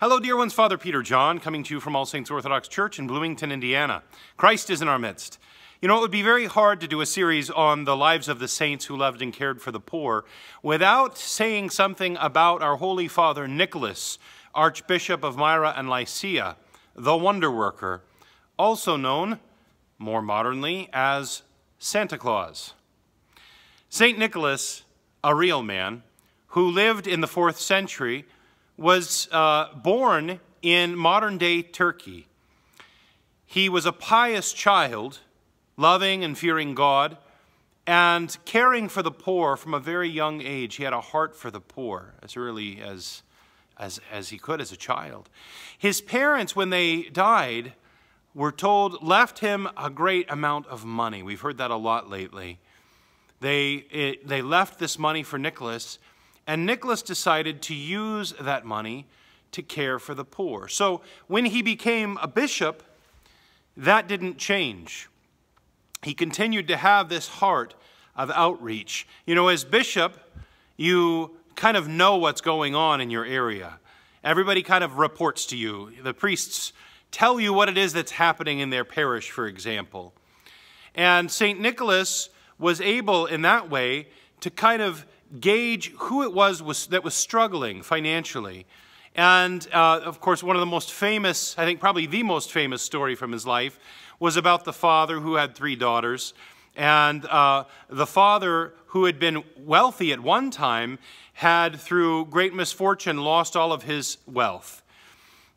Hello, dear ones. Father Peter John, coming to you from All Saints Orthodox Church in Bloomington, Indiana. Christ is in our midst. You know, it would be very hard to do a series on the lives of the saints who loved and cared for the poor without saying something about our Holy Father Nicholas, Archbishop of Myra and Lycia, the Wonder Worker, also known, more modernly, as Santa Claus. St. Nicholas, a real man, who lived in the fourth century, was uh, born in modern day Turkey. He was a pious child, loving and fearing God, and caring for the poor from a very young age. He had a heart for the poor as early as, as, as he could as a child. His parents, when they died, were told, left him a great amount of money. We've heard that a lot lately. They, it, they left this money for Nicholas, and Nicholas decided to use that money to care for the poor. So when he became a bishop, that didn't change. He continued to have this heart of outreach. You know, as bishop, you kind of know what's going on in your area. Everybody kind of reports to you. The priests tell you what it is that's happening in their parish, for example. And St. Nicholas was able in that way to kind of gauge who it was, was that was struggling financially. And uh, of course, one of the most famous, I think probably the most famous story from his life was about the father who had three daughters. And uh, the father, who had been wealthy at one time, had through great misfortune lost all of his wealth.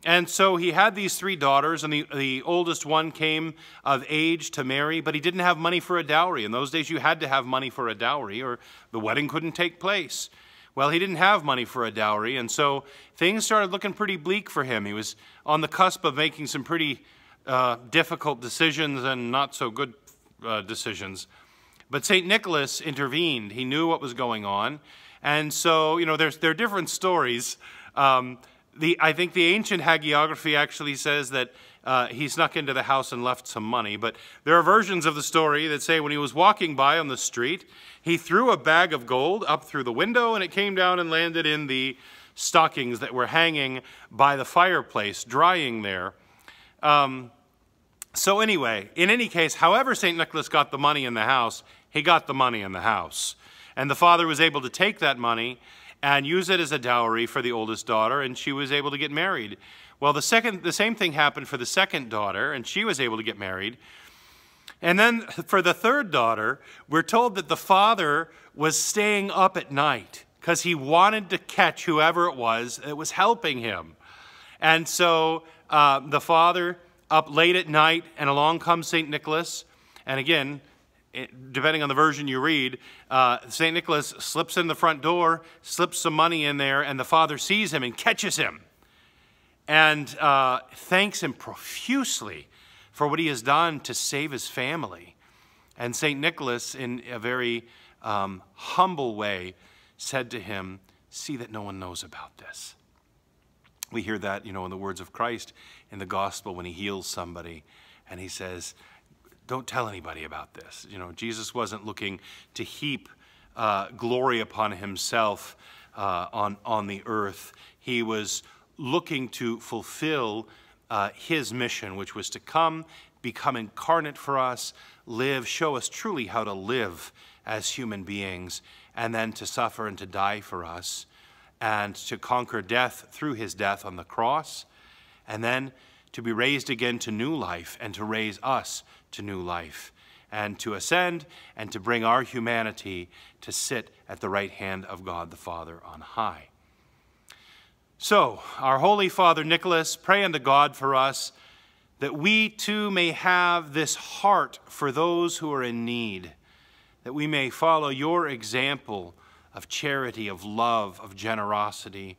And so he had these three daughters, and the, the oldest one came of age to marry, but he didn't have money for a dowry. In those days, you had to have money for a dowry, or the wedding couldn't take place. Well, he didn't have money for a dowry, and so things started looking pretty bleak for him. He was on the cusp of making some pretty uh, difficult decisions and not so good uh, decisions. But St. Nicholas intervened. He knew what was going on. And so, you know, there's, there are different stories. Um, the, I think the ancient hagiography actually says that uh, he snuck into the house and left some money, but there are versions of the story that say when he was walking by on the street, he threw a bag of gold up through the window and it came down and landed in the stockings that were hanging by the fireplace, drying there. Um, so, anyway, in any case, however, St. Nicholas got the money in the house, he got the money in the house. And the father was able to take that money and use it as a dowry for the oldest daughter, and she was able to get married. Well, the, second, the same thing happened for the second daughter, and she was able to get married. And then for the third daughter, we're told that the father was staying up at night because he wanted to catch whoever it was that was helping him. And so uh, the father up late at night, and along comes St. Nicholas. And again, depending on the version you read, uh, St. Nicholas slips in the front door, slips some money in there, and the father sees him and catches him and uh, thanks him profusely for what he has done to save his family. And St. Nicholas, in a very um, humble way, said to him, See that no one knows about this. We hear that, you know, in the words of Christ in the gospel when he heals somebody and he says, don't tell anybody about this. You know, Jesus wasn't looking to heap uh, glory upon himself uh, on, on the earth. He was looking to fulfill uh, his mission, which was to come, become incarnate for us, live, show us truly how to live as human beings, and then to suffer and to die for us, and to conquer death through his death on the cross, and then to be raised again to new life and to raise us to new life and to ascend and to bring our humanity to sit at the right hand of God the Father on high. So, our Holy Father Nicholas, pray unto God for us that we too may have this heart for those who are in need, that we may follow your example of charity, of love, of generosity.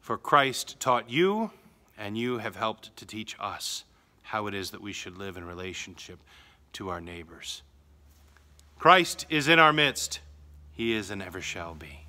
For Christ taught you, and you have helped to teach us how it is that we should live in relationship to our neighbors. Christ is in our midst, He is and ever shall be.